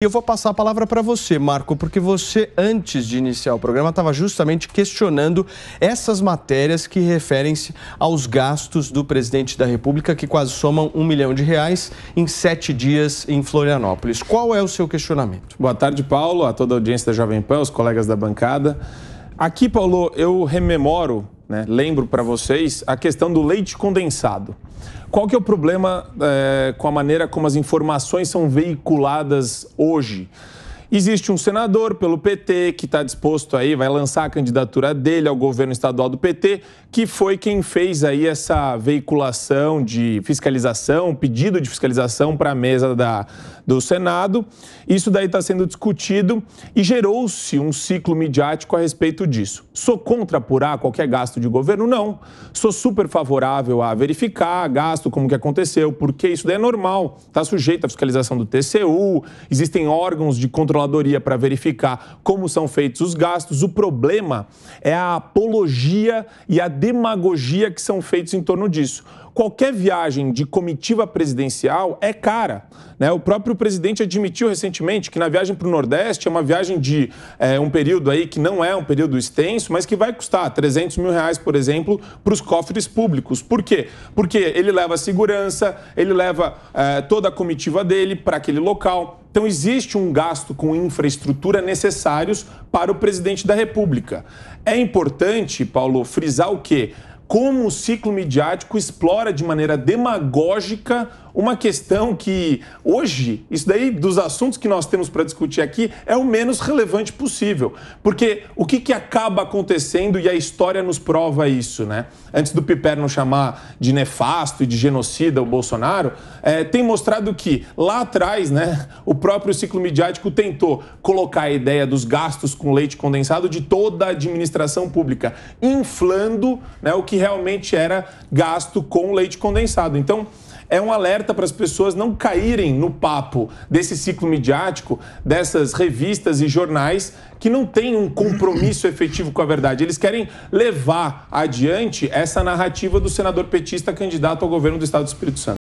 E eu vou passar a palavra para você, Marco, porque você, antes de iniciar o programa, estava justamente questionando essas matérias que referem-se aos gastos do presidente da República, que quase somam um milhão de reais em sete dias em Florianópolis. Qual é o seu questionamento? Boa tarde, Paulo, a toda a audiência da Jovem Pan, os colegas da bancada. Aqui, Paulo, eu rememoro, né, lembro para vocês a questão do leite condensado. Qual que é o problema é, com a maneira como as informações são veiculadas hoje? Existe um senador pelo PT que está disposto aí, vai lançar a candidatura dele ao governo estadual do PT, que foi quem fez aí essa veiculação de fiscalização, pedido de fiscalização para a mesa da, do Senado. Isso daí está sendo discutido e gerou-se um ciclo midiático a respeito disso. Sou contra apurar qualquer gasto de governo? Não. Sou super favorável a verificar gasto, como que aconteceu, porque isso daí é normal, está sujeito à fiscalização do TCU, existem órgãos de controle controladoria para verificar como são feitos os gastos. O problema é a apologia e a demagogia que são feitos em torno disso qualquer viagem de comitiva presidencial é cara. Né? O próprio presidente admitiu recentemente que na viagem para o Nordeste é uma viagem de é, um período aí que não é um período extenso, mas que vai custar 300 mil reais, por exemplo, para os cofres públicos. Por quê? Porque ele leva segurança, ele leva é, toda a comitiva dele para aquele local então, existe um gasto com infraestrutura necessários para o presidente da República. É importante, Paulo, frisar o quê? como o ciclo midiático explora de maneira demagógica uma questão que hoje, isso daí dos assuntos que nós temos para discutir aqui, é o menos relevante possível. Porque o que, que acaba acontecendo e a história nos prova isso, né? Antes do piper não chamar de nefasto e de genocida o Bolsonaro, é, tem mostrado que lá atrás, né, o próprio ciclo midiático tentou colocar a ideia dos gastos com leite condensado de toda a administração pública, inflando né, o que realmente era gasto com leite condensado. Então, é um alerta para as pessoas não caírem no papo desse ciclo midiático, dessas revistas e jornais que não têm um compromisso efetivo com a verdade. Eles querem levar adiante essa narrativa do senador petista candidato ao governo do Estado do Espírito Santo.